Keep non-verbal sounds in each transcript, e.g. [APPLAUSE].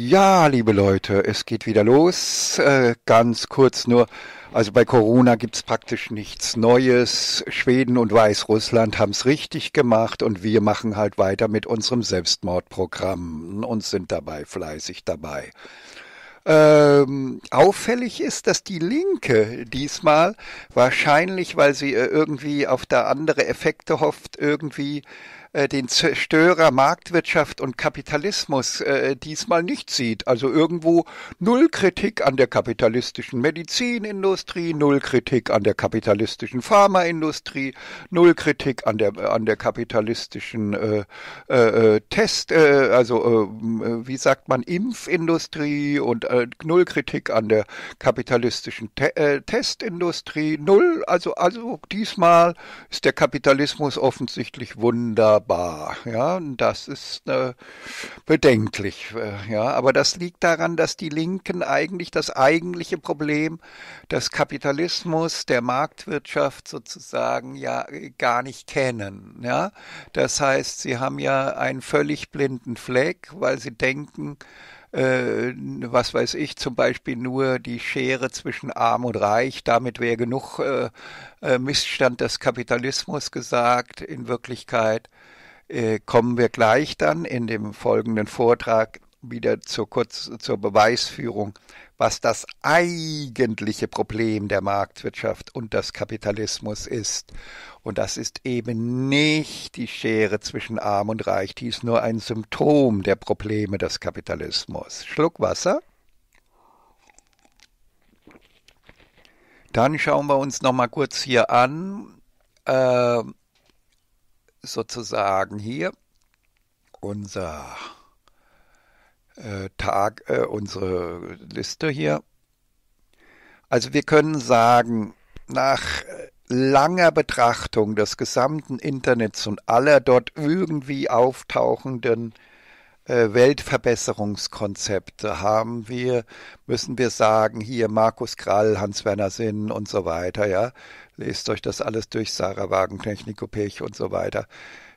Ja, liebe Leute, es geht wieder los. Äh, ganz kurz nur, also bei Corona gibt's praktisch nichts Neues. Schweden und Weißrussland haben's richtig gemacht und wir machen halt weiter mit unserem Selbstmordprogramm und sind dabei fleißig dabei. Ähm, auffällig ist, dass die Linke diesmal wahrscheinlich, weil sie äh, irgendwie auf da andere Effekte hofft, irgendwie äh, den Zerstörer Marktwirtschaft und Kapitalismus äh, diesmal nicht sieht. Also irgendwo null Kritik an der kapitalistischen Medizinindustrie, null Kritik an der kapitalistischen Pharmaindustrie, null Kritik an der an der kapitalistischen äh, äh, äh Test, äh, also äh, äh, wie sagt man Impfindustrie und äh, null Kritik an der kapitalistischen Te äh, Testindustrie, null. Also also diesmal ist der Kapitalismus offensichtlich wunderbar wunderbar. Ja, das ist äh, bedenklich. Äh, ja, aber das liegt daran, dass die Linken eigentlich das eigentliche Problem des Kapitalismus, der Marktwirtschaft sozusagen ja äh, gar nicht kennen. Ja, das heißt, sie haben ja einen völlig blinden Fleck, weil sie denken, äh, was weiß ich, zum Beispiel nur die Schere zwischen Arm und Reich, damit wäre genug äh, äh Missstand des Kapitalismus gesagt. In Wirklichkeit äh, kommen wir gleich dann in dem folgenden Vortrag wieder zur, kurz, zur Beweisführung, was das eigentliche Problem der Marktwirtschaft und des Kapitalismus ist. Und das ist eben nicht die Schere zwischen Arm und Reich, die ist nur ein Symptom der Probleme des Kapitalismus. Schluck Wasser. Dann schauen wir uns nochmal kurz hier an, äh, sozusagen hier unser äh, Tag, äh, unsere Liste hier. Also wir können sagen, nach äh, langer Betrachtung des gesamten Internets und aller dort irgendwie auftauchenden äh, Weltverbesserungskonzepte haben wir, müssen wir sagen, hier Markus Krall, Hans-Werner Sinn und so weiter, ja. Lest euch das alles durch, Sarah Wagenknecht, Nico Pech und so weiter.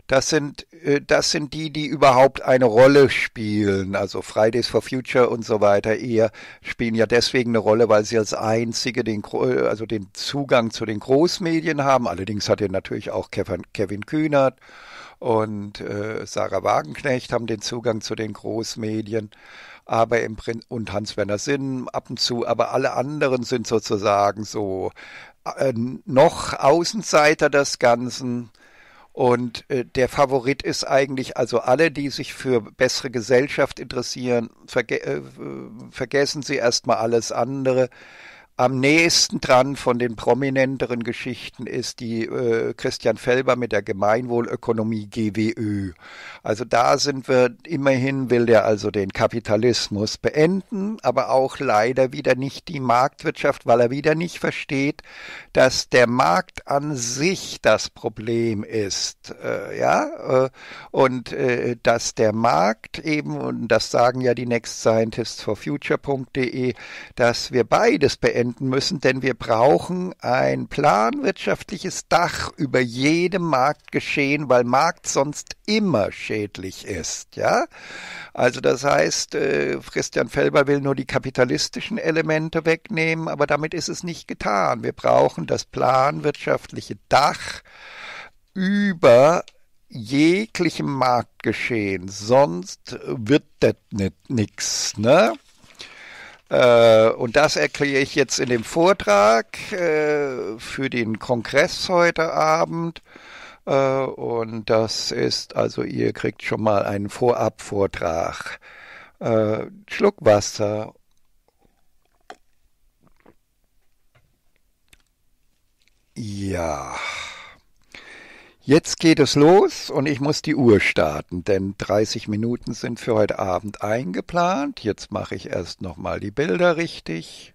Das sind, äh, das sind die, die überhaupt eine Rolle spielen. Also Fridays for Future und so weiter eher spielen ja deswegen eine Rolle, weil sie als einzige den, äh, also den Zugang zu den Großmedien haben. Allerdings hat ihr natürlich auch Kevin, Kevin Kühnert und äh, Sarah Wagenknecht haben den Zugang zu den Großmedien aber im Prin und Hans-Werner Sinn ab und zu, aber alle anderen sind sozusagen so äh, noch Außenseiter des Ganzen. Und äh, der Favorit ist eigentlich, also alle, die sich für bessere Gesellschaft interessieren, verge äh, vergessen sie erstmal alles andere am nächsten dran von den prominenteren Geschichten ist die äh, Christian Felber mit der Gemeinwohlökonomie GWÖ. Also da sind wir, immerhin will der also den Kapitalismus beenden, aber auch leider wieder nicht die Marktwirtschaft, weil er wieder nicht versteht, dass der Markt an sich das Problem ist. Äh, ja, äh, und äh, dass der Markt eben, und das sagen ja die Next Scientists for Future.de, dass wir beides beenden finden müssen, denn wir brauchen ein planwirtschaftliches Dach über jedem Marktgeschehen, weil Markt sonst immer schädlich ist. Ja, also das heißt, äh, Christian Felber will nur die kapitalistischen Elemente wegnehmen, aber damit ist es nicht getan. Wir brauchen das planwirtschaftliche Dach über jeglichem Marktgeschehen, sonst wird das nicht nix, ne? Äh, und das erkläre ich jetzt in dem Vortrag äh, für den Kongress heute Abend. Äh, und das ist, also ihr kriegt schon mal einen Vorabvortrag. Äh, Schluck Wasser Ja. Jetzt geht es los und ich muss die Uhr starten, denn 30 Minuten sind für heute Abend eingeplant. Jetzt mache ich erst nochmal die Bilder richtig.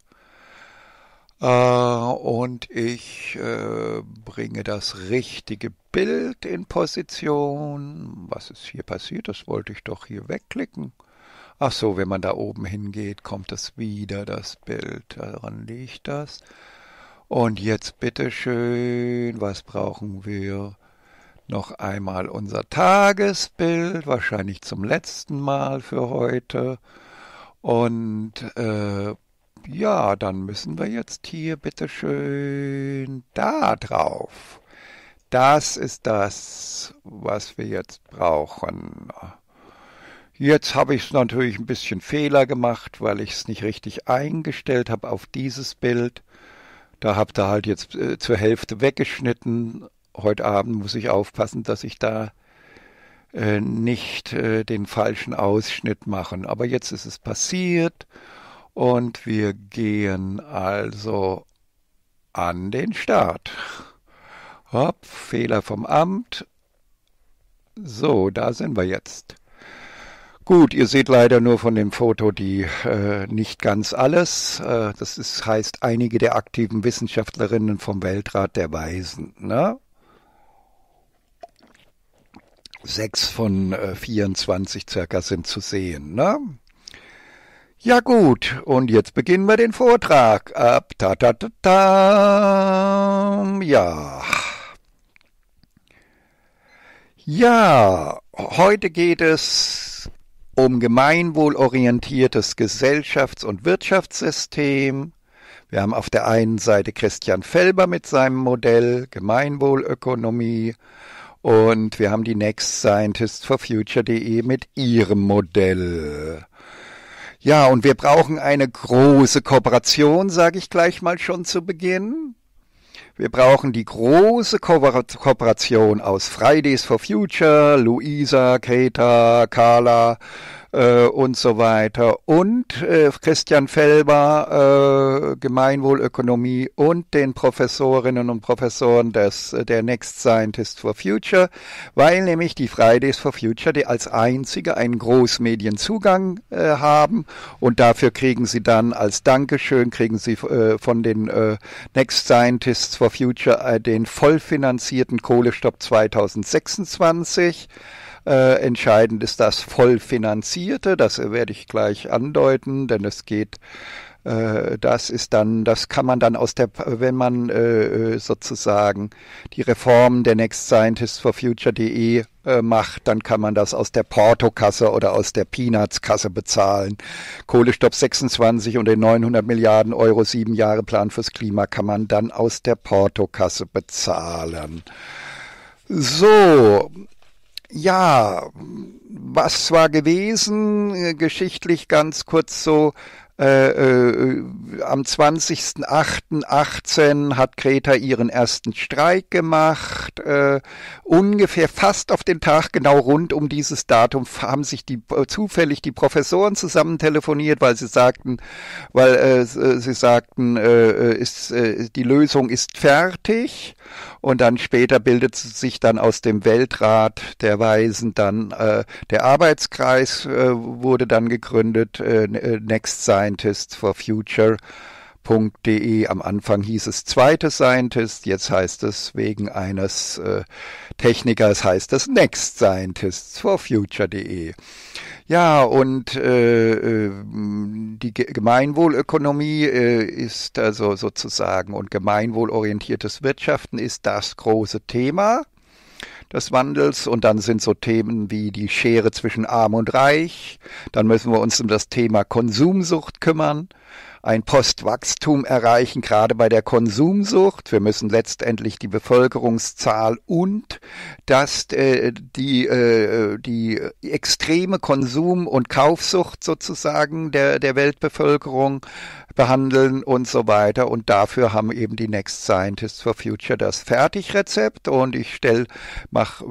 Äh, und ich äh, bringe das richtige Bild in Position. Was ist hier passiert? Das wollte ich doch hier wegklicken. Ach so, wenn man da oben hingeht, kommt das wieder, das Bild. Daran liegt das. Und jetzt bitteschön, was brauchen wir? Noch einmal unser Tagesbild, wahrscheinlich zum letzten Mal für heute. Und äh, ja, dann müssen wir jetzt hier bitte schön da drauf. Das ist das, was wir jetzt brauchen. Jetzt habe ich es natürlich ein bisschen Fehler gemacht, weil ich es nicht richtig eingestellt habe auf dieses Bild. Da habt ihr halt jetzt äh, zur Hälfte weggeschnitten heute Abend muss ich aufpassen, dass ich da äh, nicht äh, den falschen Ausschnitt machen. Aber jetzt ist es passiert und wir gehen also an den Start. Hopp, Fehler vom Amt. So, da sind wir jetzt. Gut, ihr seht leider nur von dem Foto die äh, nicht ganz alles. Äh, das ist, heißt einige der aktiven Wissenschaftlerinnen vom Weltrat der Weisen. Ne? Sechs von äh, 24 circa sind zu sehen. Ne? Ja gut, und jetzt beginnen wir den Vortrag. Ab ta ta ta ta. Ja. Ja, heute geht es um gemeinwohlorientiertes Gesellschafts- und Wirtschaftssystem. Wir haben auf der einen Seite Christian Felber mit seinem Modell Gemeinwohlökonomie und wir haben die Next Scientist for Future.de mit ihrem Modell. Ja, und wir brauchen eine große Kooperation, sage ich gleich mal schon zu Beginn. Wir brauchen die große Ko Kooperation aus Fridays for Future, Luisa, Keta, Carla, äh, und so weiter. Und äh, Christian Felber, äh, Gemeinwohlökonomie und den Professorinnen und Professoren des, äh, der Next Scientist for Future, weil nämlich die Fridays for Future die als einzige einen Großmedienzugang äh, haben und dafür kriegen sie dann als Dankeschön, kriegen sie äh, von den äh, Next Scientists for Future äh, den vollfinanzierten Kohlestopp 2026. Äh, entscheidend ist das Vollfinanzierte, das werde ich gleich andeuten, denn es geht äh, das ist dann, das kann man dann aus der, wenn man äh, äh sozusagen die Reformen der Next Scientists for Future.de äh, macht, dann kann man das aus der Portokasse oder aus der Peanuts-Kasse bezahlen. Kohlestopp 26 und den 900 Milliarden Euro sieben Jahre Plan fürs Klima kann man dann aus der Portokasse bezahlen. So, ja, was war gewesen, äh, geschichtlich ganz kurz so, äh, äh, am 20.08.18 hat Greta ihren ersten Streik gemacht. Äh, ungefähr fast auf den Tag, genau rund um dieses Datum, haben sich die äh, zufällig die Professoren zusammen telefoniert, weil sie sagten, weil äh, äh sie sagten, äh, ist, äh, die Lösung ist fertig und dann später bildet sich dann aus dem Weltrat der Weisen dann äh, der Arbeitskreis äh, wurde dann gegründet, äh, äh Next Scientists for Future. Scientist.de. Am Anfang hieß es zweites Scientist, jetzt heißt es wegen eines äh, Technikers heißt es Next Scientist for Future.de. Ja, und äh, äh die Gemeinwohlökonomie äh, ist also sozusagen und gemeinwohlorientiertes Wirtschaften ist das große Thema des Wandels und dann sind so Themen wie die Schere zwischen Arm und Reich, dann müssen wir uns um das Thema Konsumsucht kümmern ein Postwachstum erreichen, gerade bei der Konsumsucht. Wir müssen letztendlich die Bevölkerungszahl und das, äh, die, äh, die extreme Konsum- und Kaufsucht sozusagen der, der Weltbevölkerung behandeln und so weiter. Und dafür haben eben die Next Scientists for Future das Fertigrezept. Und ich stelle, mache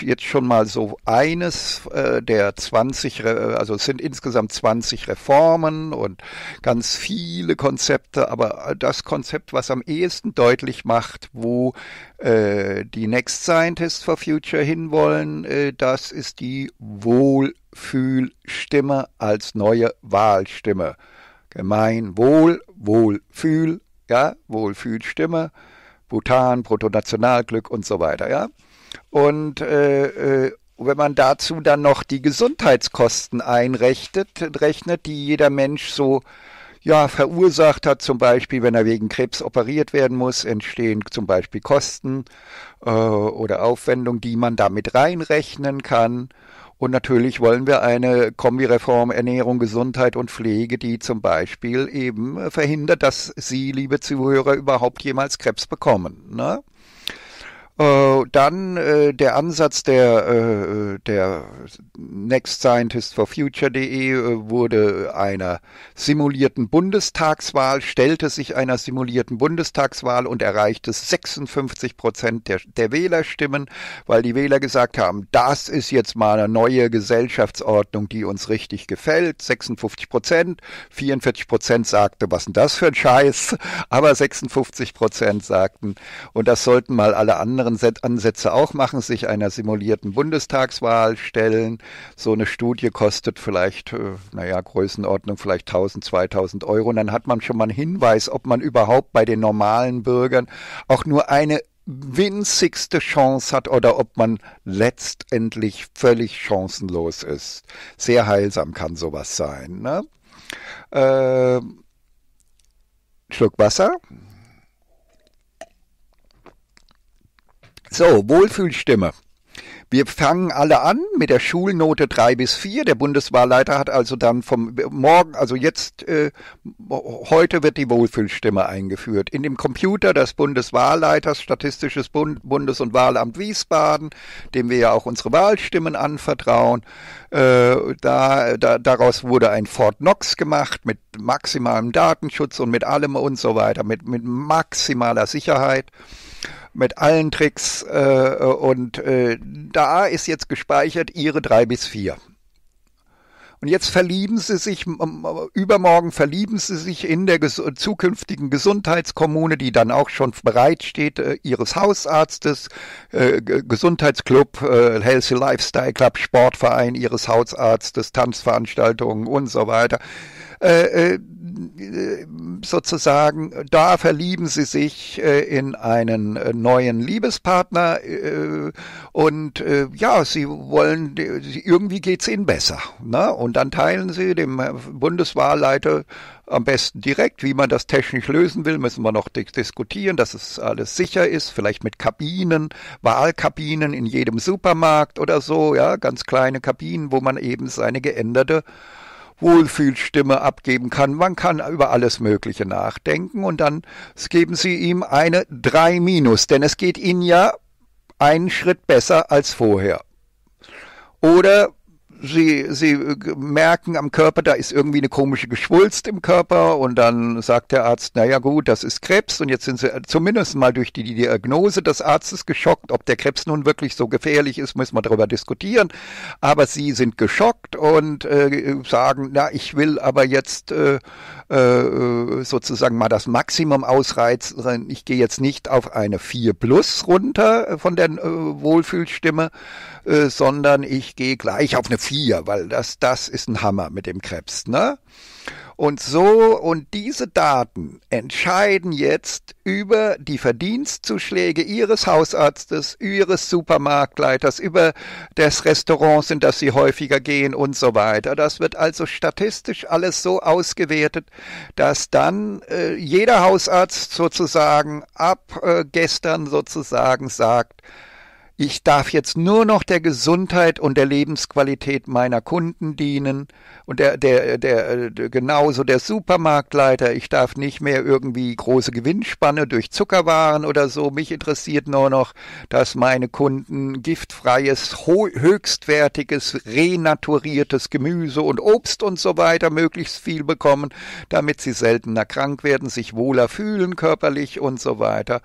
jetzt schon mal so eines äh, der 20, also es sind insgesamt 20 Reformen und ganz viel viele Konzepte, aber das Konzept, was am ehesten deutlich macht, wo äh, die Next Scientists for Future hinwollen, äh, das ist die Wohlfühlstimme als neue Wahlstimme. Gemeinwohl, Wohlfühl, ja, Wohlfühlstimme, Bhutan, Bruttonationalglück und so weiter, ja. Und äh, äh wenn man dazu dann noch die Gesundheitskosten einrechnet, rechnet, die jeder Mensch so ja, verursacht hat, zum Beispiel, wenn er wegen Krebs operiert werden muss, entstehen zum Beispiel Kosten äh, oder Aufwendungen, die man damit reinrechnen kann. Und natürlich wollen wir eine Kombireform Ernährung, Gesundheit und Pflege, die zum Beispiel eben verhindert, dass Sie, liebe Zuhörer, überhaupt jemals Krebs bekommen. Ne? Äh, dann äh, der Ansatz der, äh, der Next Scientist for Future.de äh, wurde einer simulierten Bundestagswahl, stellte sich einer simulierten Bundestagswahl und erreichte 56 Prozent der, der Wählerstimmen, weil die Wähler gesagt haben, das ist jetzt mal eine neue Gesellschaftsordnung, die uns richtig gefällt. 56 Prozent, 44 Prozent sagte, was denn das für ein Scheiß, [LAUGHS] aber 56 Prozent sagten, und das sollten mal alle anderen anderen Ansätze auch machen, sich einer simulierten Bundestagswahl stellen. So eine Studie kostet vielleicht, äh, naja, Größenordnung vielleicht 1000, 2000 Euro. Und dann hat man schon mal einen Hinweis, ob man überhaupt bei den normalen Bürgern auch nur eine winzigste Chance hat oder ob man letztendlich völlig chancenlos ist. Sehr heilsam kann sowas sein. Ne? Äh, Schluck Wasser. So, Wohlfühlstimme. Wir fangen alle an mit der Schulnote drei bis vier. Der Bundeswahlleiter hat also dann vom morgen, also jetzt, äh, heute wird die Wohlfühlstimme eingeführt. In dem Computer des Bundeswahlleiters, Statistisches Bund, Bundes- und Wahlamt Wiesbaden, dem wir ja auch unsere Wahlstimmen anvertrauen, äh, da, da, daraus wurde ein Fort Knox gemacht mit maximalem Datenschutz und mit allem und so weiter, mit, mit maximaler Sicherheit mit allen Tricks äh, und äh, da ist jetzt gespeichert ihre drei bis vier. Und jetzt verlieben sie sich, übermorgen verlieben sie sich in der ges zukünftigen Gesundheitskommune, die dann auch schon bereitsteht, äh, ihres Hausarztes, äh, Gesundheitsclub, äh, Healthy Lifestyle Club, Sportverein ihres Hausarztes, Tanzveranstaltungen und so weiter. Äh, äh, sozusagen, da verlieben sie sich äh, in einen äh, neuen Liebespartner äh, und äh, ja, sie wollen, irgendwie geht's ihnen besser. Ne? Und dann teilen sie dem Bundeswahlleiter am besten direkt. Wie man das technisch lösen will, müssen wir noch diskutieren, dass es alles sicher ist. Vielleicht mit Kabinen, Wahlkabinen in jedem Supermarkt oder so, ja, ganz kleine Kabinen, wo man eben seine geänderte Wohlfühlstimme abgeben kann. Man kann über alles Mögliche nachdenken und dann geben Sie ihm eine 3 minus, denn es geht Ihnen ja einen Schritt besser als vorher. Oder sie, sie äh, merken am Körper, da ist irgendwie eine komische Geschwulst im Körper und dann sagt der Arzt, naja gut, das ist Krebs und jetzt sind sie äh, zumindest mal durch die Diagnose des Arztes geschockt, ob der Krebs nun wirklich so gefährlich ist, müssen wir darüber diskutieren, aber sie sind geschockt und äh, sagen, na ich will aber jetzt äh, äh, sozusagen mal das Maximum ausreizen, ich gehe jetzt nicht auf eine 4 plus runter von der äh, Wohlfühlstimme, äh, sondern ich gehe gleich auf eine vier, weil das, das ist ein Hammer mit dem Krebs, ne? Und so und diese Daten entscheiden jetzt über die Verdienstzuschläge Ihres Hausarztes, Ihres Supermarktleiters, über das Restaurant, in das Sie häufiger gehen und so weiter. Das wird also statistisch alles so ausgewertet, dass dann äh, jeder Hausarzt sozusagen ab äh, gestern sozusagen sagt, ich darf jetzt nur noch der Gesundheit und der Lebensqualität meiner Kunden dienen und der, der, der, der, äh, genauso der Supermarktleiter. Ich darf nicht mehr irgendwie große Gewinnspanne durch Zuckerwaren oder so. Mich interessiert nur noch, dass meine Kunden giftfreies, höchstwertiges, renaturiertes Gemüse und Obst und so weiter möglichst viel bekommen, damit sie seltener krank werden, sich wohler fühlen körperlich und so weiter.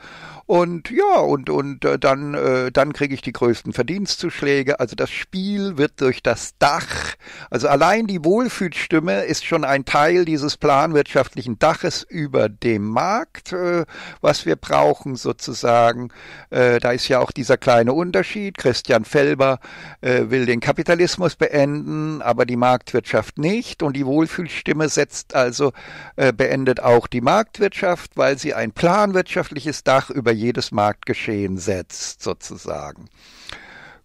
Und ja, und, und äh, dann, äh, dann kriegen kriege ich die größten Verdienstzuschläge. Also das Spiel wird durch das Dach, also allein die Wohlfühlstimme ist schon ein Teil dieses planwirtschaftlichen Daches über dem Markt, äh, was wir brauchen sozusagen. Äh, da ist ja auch dieser kleine Unterschied. Christian Felber äh, will den Kapitalismus beenden, aber die Marktwirtschaft nicht. Und die Wohlfühlstimme setzt also, äh, beendet auch die Marktwirtschaft, weil sie ein planwirtschaftliches Dach über jedes Marktgeschehen setzt sozusagen sagen.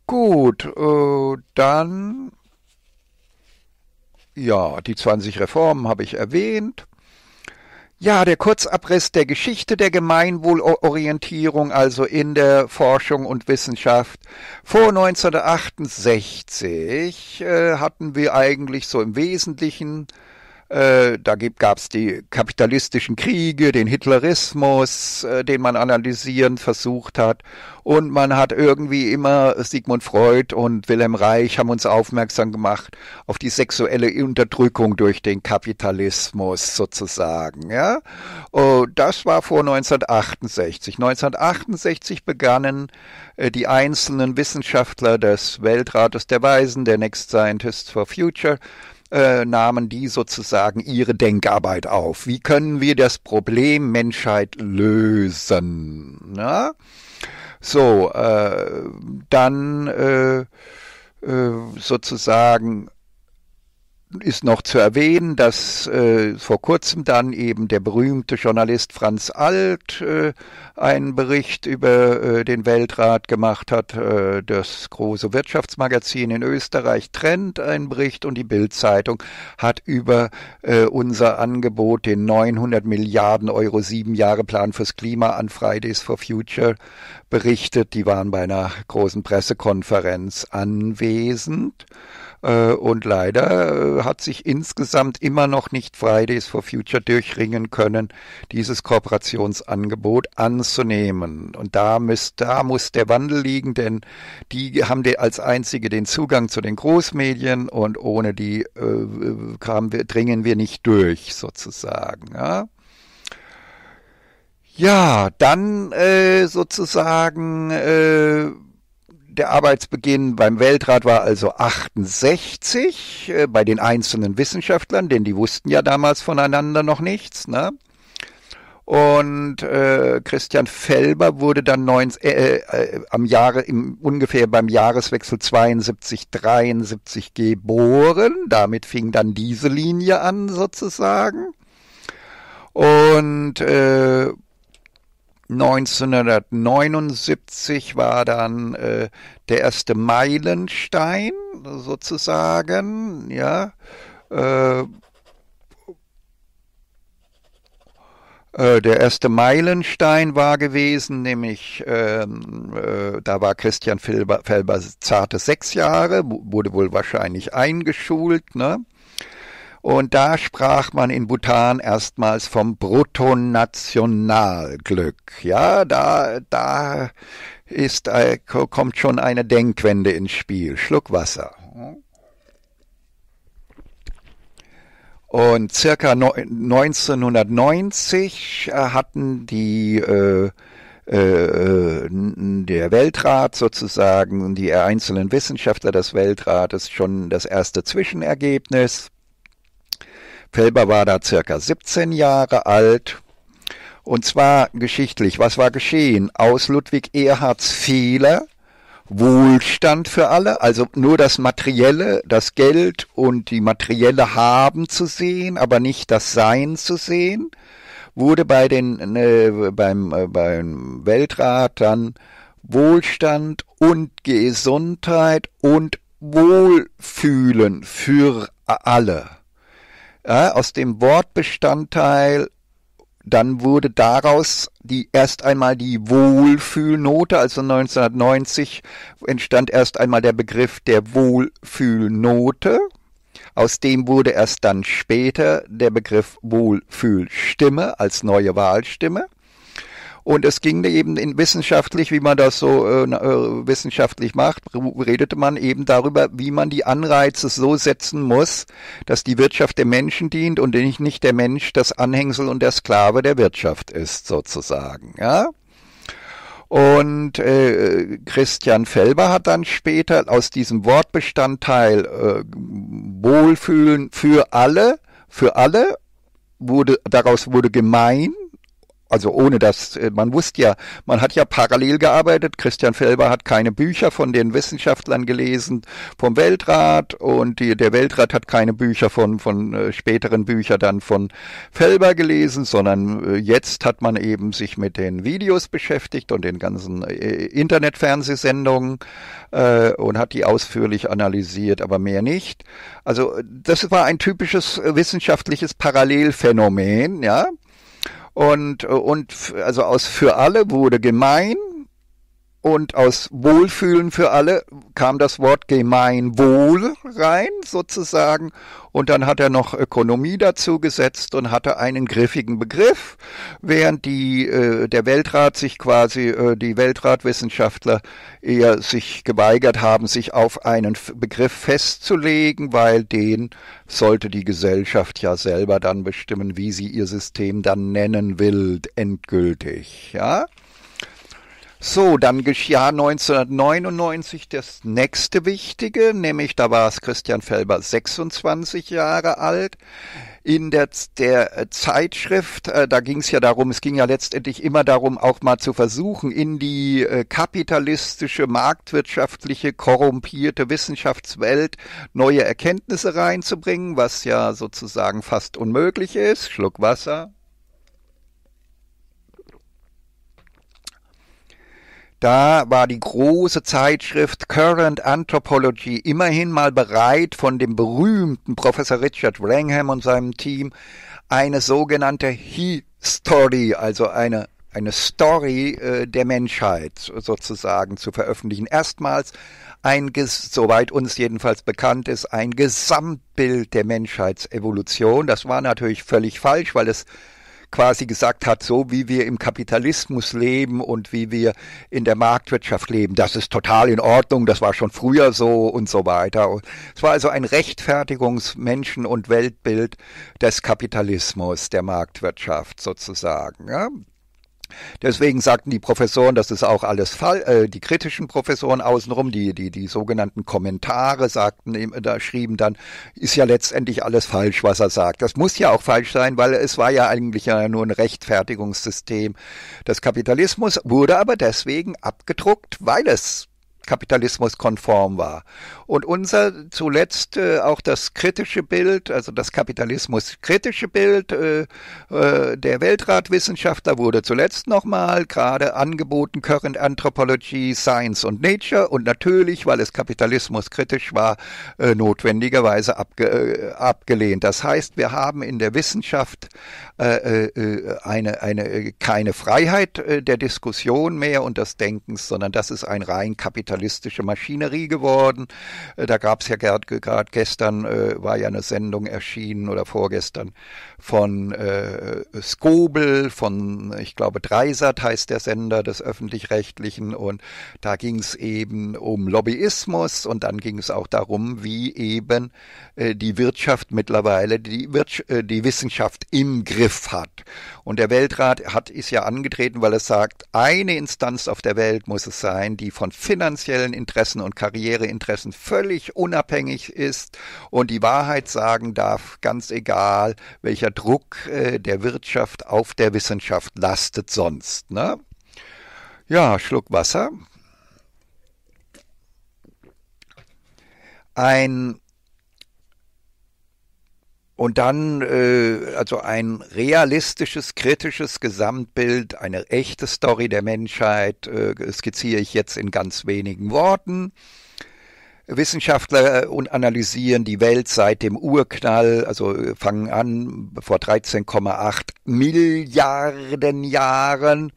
Gut, äh, dann ja, die 20 Reformen habe ich erwähnt. Ja, der Kurzabriss der Geschichte der Gemeinwohlorientierung, also in der Forschung und Wissenschaft. Vor 1968 äh, hatten wir eigentlich so im Wesentlichen äh, da gab es die kapitalistischen Kriege, den Hitlerismus, äh, den man analysieren versucht hat. Und man hat irgendwie immer Sigmund Freud und Wilhelm Reich haben uns aufmerksam gemacht auf die sexuelle Unterdrückung durch den Kapitalismus sozusagen. Ja? Oh, das war vor 1968. 1968 begannen äh, die einzelnen Wissenschaftler des Weltrates der Weisen, der Next Scientists for Future, äh, nahmen die sozusagen ihre Denkarbeit auf. Wie können wir das Problem Menschheit lösen? Na? So, äh, dann äh, äh sozusagen ist noch zu erwähnen, dass äh, vor kurzem dann eben der berühmte Journalist Franz Alt äh, einen Bericht über äh, den Weltrat gemacht hat. äh, das große Wirtschaftsmagazin in Österreich trennt einen Bericht und die Bildzeitung hat über äh, unser Angebot, den 900 Milliarden Euro sieben Jahre Plan fürs Klima an Fridays for Future berichtet. Die waren bei einer großen Pressekonferenz anwesend. Äh, und leider äh, hat sich insgesamt immer noch nicht Fridays for Future durchringen können, dieses Kooperationsangebot anzunehmen. Und da, müsst, da muss der Wandel liegen, denn die haben die als einzige den Zugang zu den Großmedien und ohne die äh, äh wir, dringen wir nicht durch, sozusagen. Ja? ja dann äh, sozusagen äh, der Arbeitsbeginn beim Weltrat war also 68 äh, bei den einzelnen Wissenschaftlern, denn die wussten ja damals voneinander noch nichts. Ne? Und äh, Christian Felber wurde dann neun, äh, äh, äh, am Jahre, im, ungefähr beim Jahreswechsel 72, 73 geboren. Damit fing dann diese Linie an sozusagen. Und äh, 1979 war dann äh, der erste Meilenstein sozusagen, ja. Äh, äh, der erste Meilenstein war gewesen, nämlich ähm, äh, da war Christian Felber, Felber zarte sechs Jahre, wurde wohl wahrscheinlich eingeschult, ne? Und da sprach man in Bhutan erstmals vom Bruttonationalglück. Ja, da, da ist, äh, kommt schon eine Denkwende ins Spiel. Schluck Wasser. Und circa 1990 äh, hatten die äh, äh, äh, der Weltrat sozusagen, die einzelnen Wissenschaftler des Weltrates schon das erste Zwischenergebnis. Felber war da circa 17 Jahre alt. Und zwar geschichtlich, was war geschehen? Aus Ludwig Erhards Fehler, Wohlstand für alle, also nur das Materielle, das Geld und die materielle Haben zu sehen, aber nicht das Sein zu sehen, wurde bei den, äh, beim, äh, beim Weltrat dann Wohlstand und Gesundheit und Wohlfühlen für alle ja, aus dem Wortbestandteil, dann wurde daraus die erst einmal die Wohlfühlnote, also 1990 entstand erst einmal der Begriff der Wohlfühlnote. Aus dem wurde erst dann später der Begriff Wohlfühlstimme als neue Wahlstimme. Und es ging eben in wissenschaftlich, wie man das so äh, äh wissenschaftlich macht, redete man eben darüber, wie man die Anreize so setzen muss, dass die Wirtschaft dem Menschen dient und nicht der Mensch das Anhängsel und der Sklave der Wirtschaft ist, sozusagen. Ja? Und äh, Christian Felber hat dann später aus diesem Wortbestandteil äh, Wohlfühlen für alle, für alle, wurde, daraus wurde gemein also ohne das, äh, man wusste ja, man hat ja parallel gearbeitet. Christian Felber hat keine Bücher von den Wissenschaftlern gelesen vom Weltrat und die, der Weltrat hat keine Bücher von von äh, späteren Büchern dann von Felber gelesen, sondern äh, jetzt hat man eben sich mit den Videos beschäftigt und den ganzen äh, Internetfernsehsendungen äh, und hat die ausführlich analysiert, aber mehr nicht. Also das war ein typisches äh, wissenschaftliches Parallelphänomen, ja und, äh, und also aus für alle wurde gemein und aus Wohlfühlen für alle kam das Wort Gemeinwohl rein, sozusagen. Und dann hat er noch Ökonomie dazu gesetzt und hatte einen griffigen Begriff, während die, äh, der Weltrat sich quasi, äh, die Weltratwissenschaftler eher sich geweigert haben, sich auf einen Begriff festzulegen, weil den sollte die Gesellschaft ja selber dann bestimmen, wie sie ihr System dann nennen will, endgültig, ja. So, dann geschah 1999 das nächste Wichtige, nämlich da war es Christian Felber 26 Jahre alt in der, der äh, Zeitschrift, äh, da ging es ja darum, es ging ja letztendlich immer darum, auch mal zu versuchen, in die äh, kapitalistische, marktwirtschaftliche, korrumpierte Wissenschaftswelt neue Erkenntnisse reinzubringen, was ja sozusagen fast unmöglich ist. Schluck Wasser. Da war die große Zeitschrift Current Anthropology immerhin mal bereit, von dem berühmten Professor Richard Wrangham und seinem Team eine sogenannte He-Story, also eine eine Story äh, der Menschheit sozusagen zu veröffentlichen. Erstmals ein, soweit uns jedenfalls bekannt ist, ein Gesamtbild der Menschheitsevolution. Das war natürlich völlig falsch, weil es quasi gesagt hat, so wie wir im Kapitalismus leben und wie wir in der Marktwirtschaft leben, das ist total in Ordnung, das war schon früher so und so weiter. es war also ein Rechtfertigungsmenschen- und Weltbild des Kapitalismus, der Marktwirtschaft sozusagen. Ja? Deswegen sagten die Professoren, das ist auch alles Fall, äh, die kritischen Professoren außenrum, die, die, die sogenannten Kommentare sagten, äh, da schrieben dann, ist ja letztendlich alles falsch, was er sagt. Das muss ja auch falsch sein, weil es war ja eigentlich ja nur ein Rechtfertigungssystem des Kapitalismus, wurde aber deswegen abgedruckt, weil es kapitalismuskonform war. Und unser zuletzt äh, auch das kritische Bild, also das Kapitalismus-kritische Bild, äh, äh, der Weltratwissenschaftler wurde zuletzt nochmal gerade angeboten, Current Anthropology, Science und Nature und natürlich, weil es Kapitalismus kritisch war, äh, notwendigerweise abge, äh, abgelehnt. Das heißt, wir haben in der Wissenschaft äh, äh, äh eine, eine, äh, keine Freiheit äh, der Diskussion mehr und des Denkens, sondern das ist ein rein kapitalistische Maschinerie geworden. Äh, da gab es ja gerade gestern, äh, war ja eine Sendung erschienen oder vorgestern von äh, Skobel, von, ich glaube, Dreisat heißt der Sender des öffentlich-rechtlichen und da ging es eben um Lobbyismus und dann ging es auch darum, wie eben äh, die Wirtschaft mittlerweile die, Wirtschaft, äh, die Wissenschaft im Griff hat. Und der Weltrat hat ist ja angetreten, weil es sagt, eine Instanz auf der Welt muss es sein, die von finanziellen Interessen und Karriereinteressen völlig unabhängig ist und die Wahrheit sagen darf, ganz egal, welcher Druck äh, der Wirtschaft auf der Wissenschaft lastet sonst. Ne? Ja, Schluck Wasser. Ein und dann äh, also ein realistisches, kritisches Gesamtbild, eine echte Story der Menschheit äh, skizziere ich jetzt in ganz wenigen Worten. Wissenschaftler äh, und analysieren die Welt seit dem Urknall, also äh, fangen an vor 13,8 Milliarden Jahren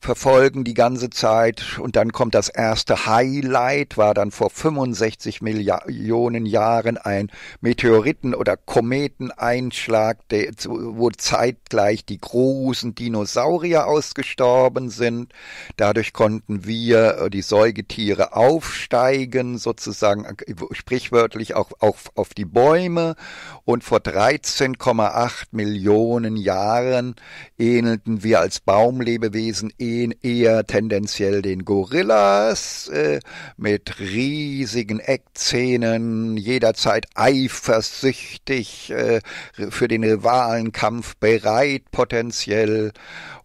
verfolgen die ganze Zeit und dann kommt das erste Highlight, war dann vor 65 Millionen Jahren ein Meteoriten- oder Kometeneinschlag, der, wo zeitgleich die großen Dinosaurier ausgestorben sind. Dadurch konnten wir äh, die Säugetiere aufsteigen, sozusagen äh, sprichwörtlich auch, auch auf die Bäume und vor 13,8 Millionen Jahren ähnelten wir als Baumlebewesen ihn eher tendenziell den Gorillas äh, mit riesigen Eckzähnen, jederzeit eifersüchtig, äh, für den Rivalenkampf bereit potenziell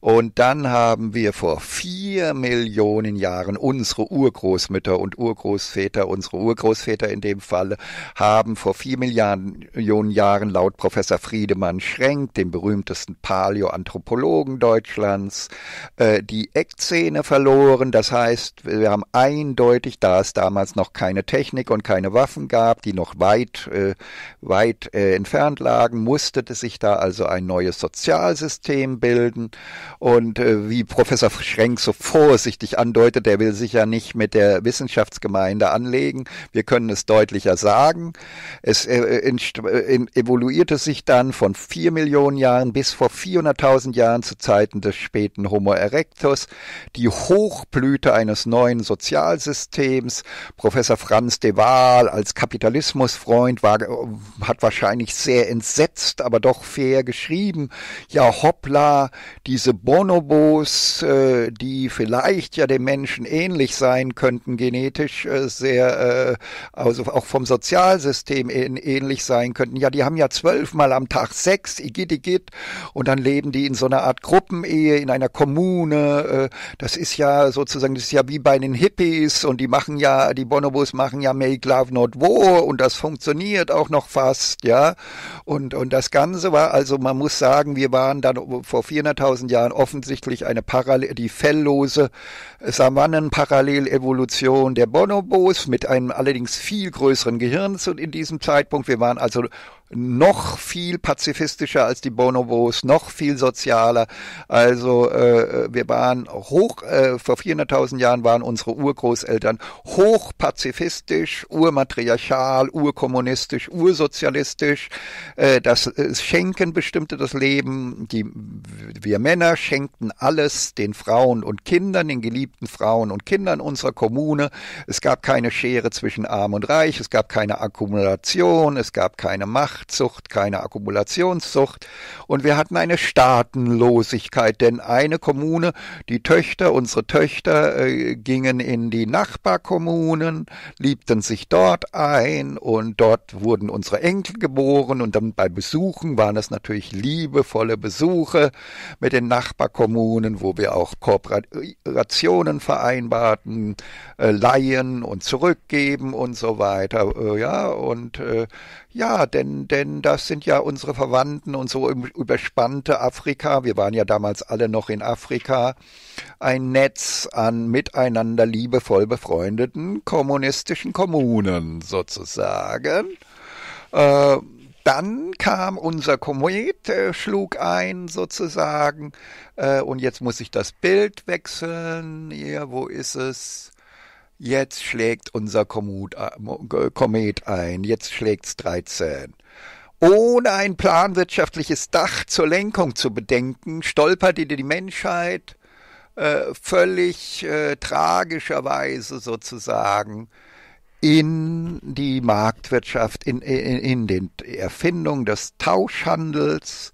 und dann haben wir vor vier Millionen Jahren unsere Urgroßmütter und Urgroßväter, unsere Urgroßväter in dem Falle, haben vor vier Millionen Jahren laut Professor Friedemann Schrenk, dem berühmtesten Paläoanthropologen Deutschlands, äh, die Eckzähne verloren. Das heißt, wir haben eindeutig, da es damals noch keine Technik und keine Waffen gab, die noch weit, äh, weit äh, entfernt lagen, musste sich da also ein neues Sozialsystem bilden. Und äh, wie Professor Schrenk so vorsichtig andeutet, der will sich ja nicht mit der Wissenschaftsgemeinde anlegen. Wir können es deutlicher sagen. Es äh, in, in, evoluierte sich dann von vier Millionen Jahren bis vor 400.000 Jahren zu Zeiten des späten Homo erectus die Hochblüte eines neuen Sozialsystems. Professor Franz de Waal als Kapitalismusfreund war, hat wahrscheinlich sehr entsetzt, aber doch fair geschrieben. Ja, hoppla, diese Bonobos, äh, die vielleicht ja dem Menschen ähnlich sein könnten, genetisch äh, sehr, äh, also auch vom Sozialsystem ähnlich sein könnten. Ja, die haben ja zwölfmal am Tag Sex, igit, igit, und dann leben die in so einer Art Gruppenehe, in einer Kommune. Äh, das ist ja sozusagen, das ist ja wie bei den Hippies und die machen ja, die Bonobos machen ja Make Love Not War und das funktioniert auch noch fast, ja. Und, und das Ganze war, also man muss sagen, wir waren dann vor 400.000 Jahren offensichtlich eine Parallel, die felllose Savannenparallelevolution der Bonobos mit einem allerdings viel größeren Gehirn in diesem Zeitpunkt. Wir waren also noch viel pazifistischer als die Bonobos, noch viel sozialer. Also äh, wir waren hoch, äh, vor 400.000 Jahren waren unsere Urgroßeltern hoch pazifistisch, urmatriarchal, urkommunistisch, ursozialistisch. Äh, das äh, Schenken bestimmte das Leben. Die, wir Männer schenkten alles den Frauen und Kindern, den geliebten Frauen und Kindern unserer Kommune. Es gab keine Schere zwischen Arm und Reich, es gab keine Akkumulation, es gab keine Macht. Machtsucht, keine Akkumulationssucht. Und wir hatten eine Staatenlosigkeit, denn eine Kommune, die Töchter, unsere Töchter äh, gingen in die Nachbarkommunen, liebten sich dort ein und dort wurden unsere Enkel geboren und dann bei Besuchen waren es natürlich liebevolle Besuche mit den Nachbarkommunen, wo wir auch Kooperationen vereinbarten, äh, leihen und zurückgeben und so weiter. Äh, ja, und äh, ja, denn, denn das sind ja unsere Verwandten und so überspannte Afrika, wir waren ja damals alle noch in Afrika, ein Netz an miteinander liebevoll befreundeten kommunistischen Kommunen sozusagen. Äh, dann kam unser Komet, äh, schlug ein sozusagen, äh, und jetzt muss ich das Bild wechseln. Hier, wo ist es? jetzt schlägt unser äh, Komet ein, jetzt schlägt's 13. Ohne ein planwirtschaftliches Dach zur Lenkung zu bedenken, stolperte die Menschheit äh, völlig äh, tragischerweise sozusagen in die Marktwirtschaft, in, in, in den Erfindung des Tauschhandels,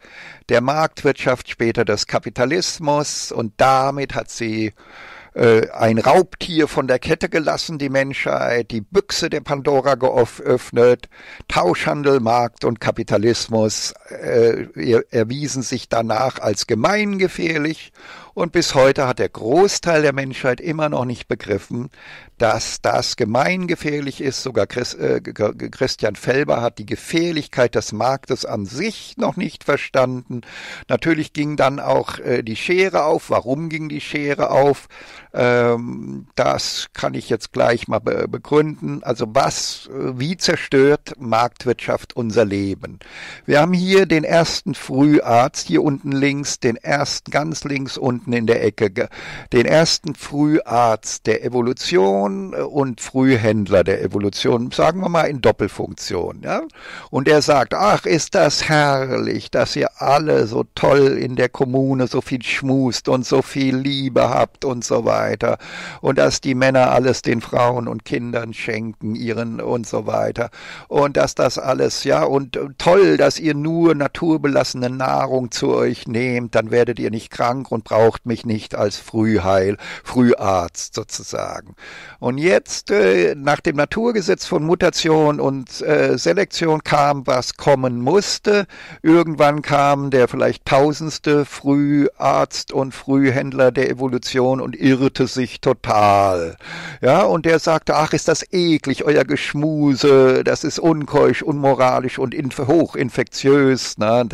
der Marktwirtschaft, später des Kapitalismus und damit hat sie äh, ein Raubtier von der Kette gelassen, die Menschheit, die Büchse der Pandora geöffnet, Tauschhandel, Markt und Kapitalismus äh, erwiesen sich danach als gemeingefährlich und bis heute hat der Großteil der Menschheit immer noch nicht begriffen, dass das gemeingefährlich ist. Sogar äh, Christian Felber hat die Gefährlichkeit des Marktes an sich noch nicht verstanden. Natürlich ging dann auch äh, die Schere auf. Warum ging die Schere auf? Ähm, das kann ich jetzt gleich mal begründen. Also was, äh, wie zerstört Marktwirtschaft unser Leben? Wir haben hier den ersten Früharzt, hier unten links, den ersten ganz links unten unten in der Ecke, den ersten Früharzt der Evolution äh, und Frühhändler der Evolution, sagen wir mal in Doppelfunktion. Ja? Und er sagt, ach, ist das herrlich, dass ihr alle so toll in der Kommune so viel schmust und so viel Liebe habt und so weiter. Und dass die Männer alles den Frauen und Kindern schenken, ihren und so weiter. Und dass das alles, ja, und äh, toll, dass ihr nur naturbelassene Nahrung zu euch nehmt, dann werdet ihr nicht krank und braucht braucht mich nicht als Frühheil, Früharzt sozusagen. Und jetzt, äh, nach dem Naturgesetz von Mutation und äh, Selektion kam, was kommen musste. Irgendwann kam der vielleicht tausendste Früharzt und Frühhändler der Evolution und irrte sich total. Ja, und der sagte, ach, ist das eklig, euer Geschmuse, das ist unkeusch, unmoralisch und hochinfektiös ne,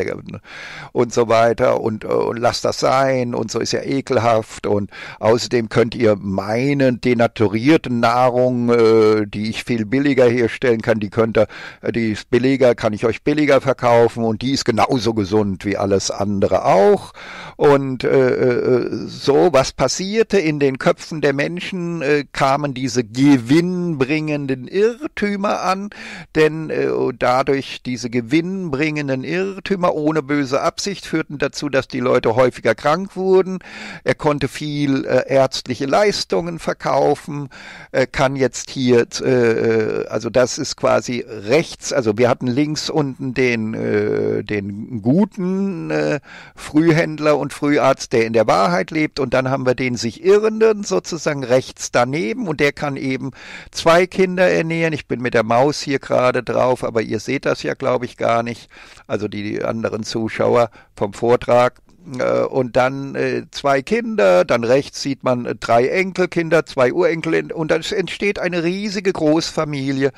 und so weiter und, äh, und lasst das sein und so ist ja ekelhaft und außerdem könnt ihr meine denaturierte Nahrung, äh, die ich viel billiger herstellen kann, die könnt ihr, äh, die ist billiger, kann ich euch billiger verkaufen und die ist genauso gesund wie alles andere auch. Und äh, äh, so, was passierte in den Köpfen der Menschen, äh, kamen diese gewinnbringenden Irrtümer an, denn äh, dadurch diese gewinnbringenden Irrtümer ohne böse Absicht führten dazu, dass die Leute häufiger krank wurden er konnte viel äh, ärztliche Leistungen verkaufen, äh, kann jetzt hier, äh, äh, also das ist quasi rechts, also wir hatten links unten den, äh, den guten äh, Frühhändler und Früharzt, der in der Wahrheit lebt und dann haben wir den sich Irrenden sozusagen rechts daneben und der kann eben zwei Kinder ernähren. Ich bin mit der Maus hier gerade drauf, aber ihr seht das ja, glaube ich, gar nicht. Also die anderen Zuschauer vom Vortrag äh, und dann äh, zwei Kinder, dann rechts sieht man äh, drei Enkelkinder, zwei Urenkel und dann entsteht eine riesige Großfamilie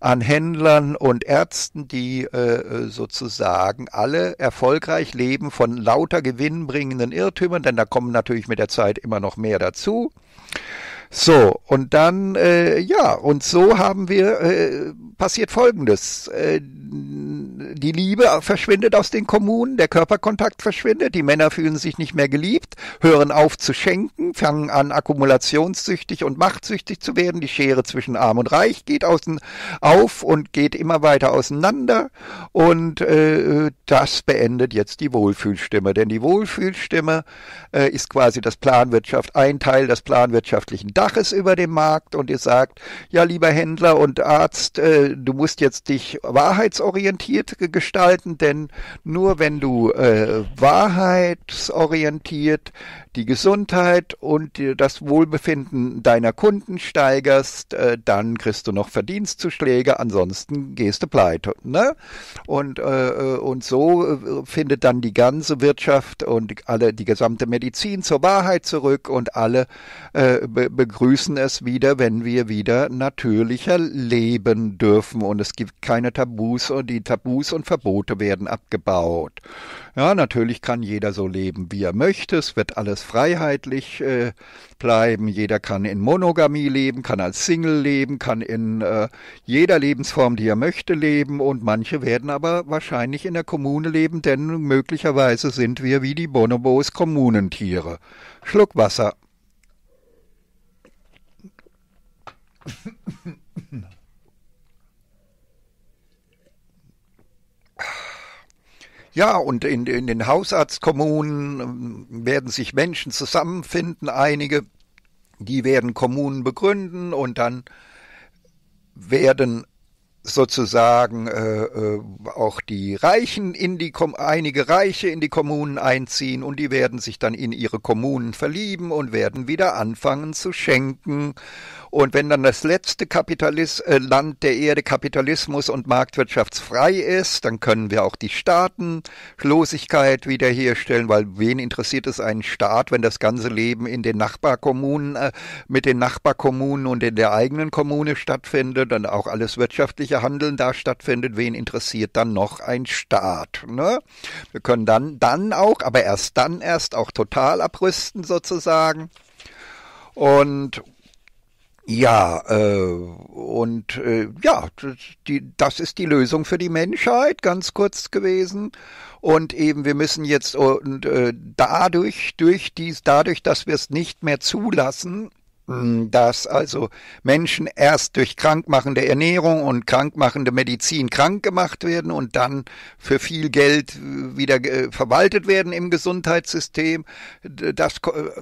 an Händlern und Ärzten, die sozusagen alle erfolgreich leben von lauter gewinnbringenden Irrtümern, denn da kommen natürlich mit der Zeit immer noch mehr dazu. So, und dann, äh, ja, und so haben wir, äh, passiert Folgendes. Äh, die Liebe verschwindet aus den Kommunen, der Körperkontakt verschwindet, die Männer fühlen sich nicht mehr geliebt, hören auf zu schenken, fangen an, akkumulationssüchtig und machtsüchtig zu werden. Die Schere zwischen Arm und Reich geht außen auf und geht immer weiter auseinander. Und äh, das beendet jetzt die Wohlfühlstimme. Denn die Wohlfühlstimme äh, ist quasi das Planwirtschaft, ein Teil des planwirtschaftlichen Daches über dem Markt und ihr sagt, ja, lieber Händler und Arzt, äh, du musst jetzt dich wahrheitsorientiert gestalten, denn nur wenn du äh, wahrheitsorientiert die Gesundheit und das Wohlbefinden deiner Kunden steigerst, äh, dann kriegst du noch Verdienstzuschläge, ansonsten gehst du pleite. Ne? Und, äh, äh, und so findet dann die ganze Wirtschaft und alle, die gesamte Medizin zur Wahrheit zurück und alle begrüßen es wieder, wenn wir wieder natürlicher leben dürfen und es gibt keine Tabus und die Tabus und Verbote werden abgebaut. Ja, natürlich kann jeder so leben, wie er möchte, es wird alles muss freiheitlich äh, bleiben. Jeder kann in Monogamie leben, kann als Single leben, kann in äh, jeder Lebensform, die er möchte, leben. Und manche werden aber wahrscheinlich in der Kommune leben, denn möglicherweise sind wir wie die Bonobos Kommunentiere. Schluck Wasser. Ja, und in, in den Hausarztkommunen ähm, werden sich Menschen zusammenfinden, einige, die werden Kommunen begründen und dann werden sozusagen äh, äh, auch die Reichen in die Kom einige Reiche in die Kommunen einziehen und die werden sich dann in ihre Kommunen verlieben und werden wieder anfangen zu schenken und wenn dann das letzte Kapitalis äh, Land der Erde Kapitalismus und marktwirtschaftsfrei ist, dann können wir auch die Staatenlosigkeit wiederherstellen, weil wen interessiert es einen Staat, wenn das ganze Leben in den Nachbarkommunen, äh, mit den Nachbarkommunen und in der eigenen Kommune stattfindet und auch alles wirtschaftliche Handeln da stattfindet, wen interessiert dann noch ein Staat? Ne? Wir können dann, dann auch, aber erst dann erst auch total abrüsten sozusagen. Und ja, äh, und äh, ja, die, das ist die Lösung für die Menschheit, ganz kurz gewesen. Und eben, wir müssen jetzt und äh, dadurch, durch dies, dadurch, dass wir es nicht mehr zulassen, hm, dass also Menschen erst durch krankmachende Ernährung und krankmachende Medizin krank gemacht werden und dann für viel Geld wieder äh, verwaltet werden im Gesundheitssystem. Das äh,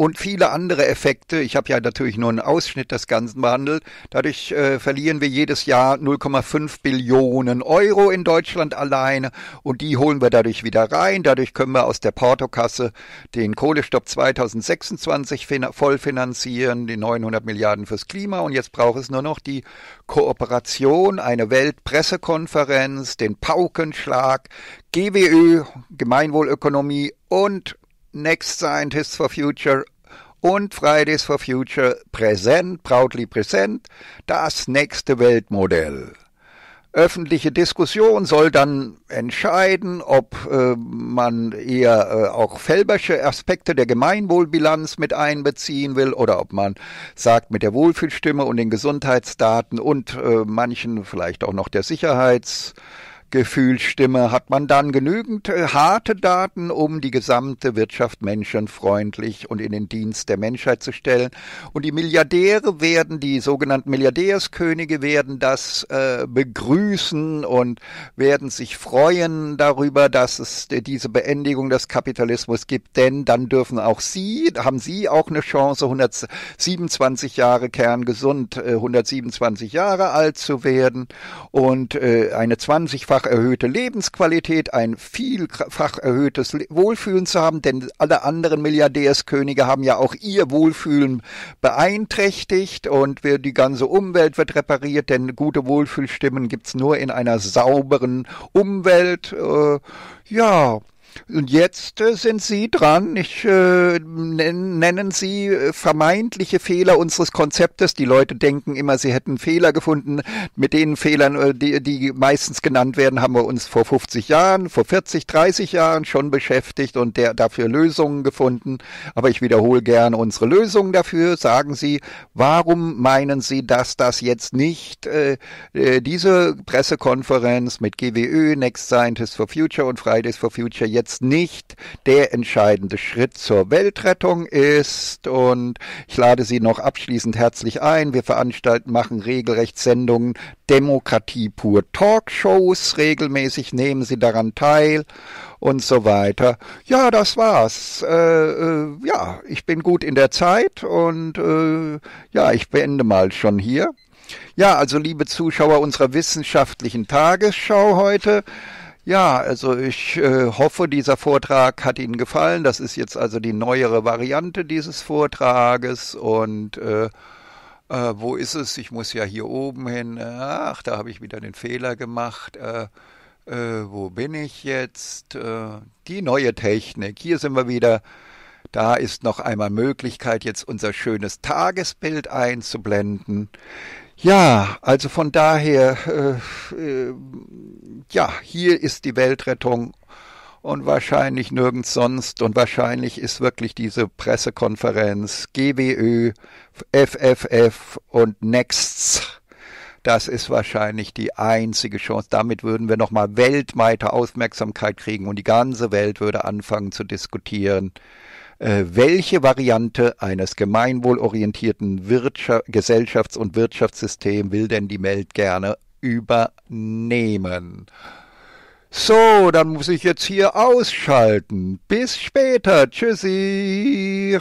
und viele andere Effekte. Ich habe ja natürlich nur einen Ausschnitt des Ganzen behandelt. Dadurch äh, verlieren wir jedes Jahr 0,5 Billionen Euro in Deutschland alleine und die holen wir dadurch wieder rein. Dadurch können wir aus der Portokasse den Kohlestopp 2026 vollfinanzieren, die 900 Milliarden fürs Klima und jetzt braucht es nur noch die Kooperation, eine Weltpressekonferenz, den Paukenschlag, GWÖ, Gemeinwohlökonomie und Next Scientists for Future und Fridays for Future präsent, proudly präsent, das nächste Weltmodell. Öffentliche Diskussion soll dann entscheiden, ob äh, man eher äh, auch felbersche Aspekte der Gemeinwohlbilanz mit einbeziehen will oder ob man sagt, mit der Wohlfühlstimme und den Gesundheitsdaten und äh, manchen vielleicht auch noch der Sicherheits- Gefühlsstimme hat man dann genügend äh, harte Daten, um die gesamte Wirtschaft menschenfreundlich und in den Dienst der Menschheit zu stellen. Und die Milliardäre werden, die sogenannten Milliardärskönige werden das äh, begrüßen und werden sich freuen darüber, dass es diese Beendigung des Kapitalismus gibt. Denn dann dürfen auch sie, haben sie auch eine Chance, 127 Jahre kerngesund, 127 äh, Jahre alt zu werden und äh, eine 20 vielfach erhöhte Lebensqualität, ein vielfach erhöhtes Wohlfühlen zu haben, denn alle anderen Milliardärskönige haben ja auch ihr Wohlfühlen beeinträchtigt und die ganze Umwelt wird repariert, denn gute Wohlfühlstimmen gibt es nur in einer sauberen Umwelt. Äh, ja, und jetzt äh, sind Sie dran. Ich äh, nennen Sie äh, vermeintliche Fehler unseres Konzeptes. Die Leute denken immer, sie hätten Fehler gefunden. Mit den Fehlern, äh, die, die meistens genannt werden, haben wir uns vor 50 Jahren, vor 40, 30 Jahren schon beschäftigt und der, dafür Lösungen gefunden. Aber ich wiederhole gerne unsere Lösungen dafür. Sagen Sie, warum meinen Sie, dass das jetzt nicht äh, äh diese Pressekonferenz mit GWÖ, Next Scientist for Future und Fridays for Future jetzt jetzt nicht der entscheidende Schritt zur Weltrettung ist. Und ich lade Sie noch abschließend herzlich ein. Wir veranstalten, machen regelrecht Sendungen Demokratie pur Talkshows. Regelmäßig nehmen Sie daran teil und so weiter. Ja, das war's. Äh, äh, ja, ich bin gut in der Zeit und äh, ja, ich beende mal schon hier. Ja, also liebe Zuschauer unserer wissenschaftlichen Tagesschau heute, ja, also ich äh, hoffe, dieser Vortrag hat Ihnen gefallen. Das ist jetzt also die neuere Variante dieses Vortrages. Und äh, äh, wo ist es? Ich muss ja hier oben hin. Ach, da habe ich wieder den Fehler gemacht. Äh, äh, wo bin ich jetzt? Äh, die neue Technik. Hier sind wir wieder. Da ist noch einmal Möglichkeit, jetzt unser schönes Tagesbild einzublenden. Ja, also von daher, äh, äh, ja, hier ist die Weltrettung und wahrscheinlich nirgends sonst und wahrscheinlich ist wirklich diese Pressekonferenz GWÖ, FFF und Nexts. Das ist wahrscheinlich die einzige Chance. Damit würden wir nochmal weltweite Aufmerksamkeit kriegen und die ganze Welt würde anfangen zu diskutieren. Äh, welche Variante eines gemeinwohlorientierten Wirtschaft, Gesellschafts- und Wirtschaftssystems will denn die Welt gerne übernehmen? So, dann muss ich jetzt hier ausschalten. Bis später. Tschüssi.